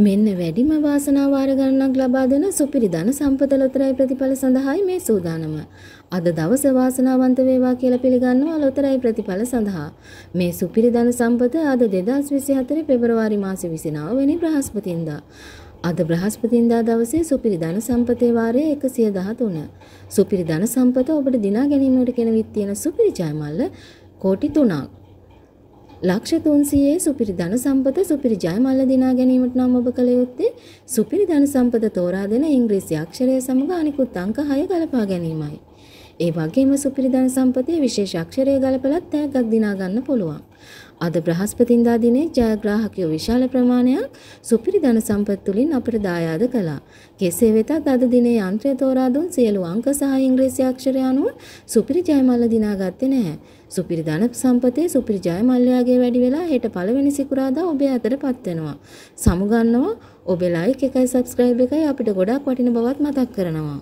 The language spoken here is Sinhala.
මෙන්න වැඩිම වාසනාවාර ගණනක් ලබා දෙන සුපිරි ධන සම්පත ලොතරැයි ප්‍රතිඵල සඳහායි මේ සූදානම. අද දවස වාසනාවන්ත වේවා කියලා පිළිගන්නවා ලොතරැයි ප්‍රතිඵල සඳහා. මේ සුපිරි ධන සම්පත අද 2024 පෙබරවාරි මාසේ 29 වෙනි බ්‍රහස්පතින්දා. අද බ්‍රහස්පතින්දා දවසේ සුපිරි ධන සම්පතේ වාරය 113. සුපිරි ධන සම්පත ඔබට දිනා ගැනීමට කෙනවිත් තියෙන සුපිරි ජයමල්ල කෝටි 3ක්. ලක්ෂ 300ේ සුපිරි ධන සම්පත සුපිරි ජයමල්ල දිනා ගැනීමට නම් ඔබ කළ යුත්තේ සුපිරි ධන සම්පත තෝරා දෙන ඉංග්‍රීසි අක්ෂරය සමග අනිකුත් අංක 6 ගලපා ගැනීමයි. ඒ වගේම සුපිරි ධන සම්පතේ විශේෂ අක්ෂරය ගලපලත් තෑග්ගක් දිනා ගන්න පුළුවන්. අද බ්‍රහස්පතින්දා දිනේ ජයග්‍රාහකයෝ විශාල ප්‍රමාණයක් සුපිරි ධන සම්පත් තුලින් අපට දායාද කළා. කෙසේ වෙතත් අද දිනේ යන්ත්‍රය තෝරා දුන් සියලු අංක සහ ඉංග්‍රීසි අක්ෂර අනුව සුපිරි ජයමල්ල දිනාගත්තේ නැහැ. සුපිරි ධන සම්පතේ සුපිරි ජයමල්ලයාගේ වැඩි වෙලා හෙට පළවෙනි සිකුරාදා ඔබේ අතටපත් වෙනවා. සමුගන්නවා ඔබේ ලයික් එකයි subscribe එකයි අපිට ගොඩක් වටින බවත් මතක් කරනවා.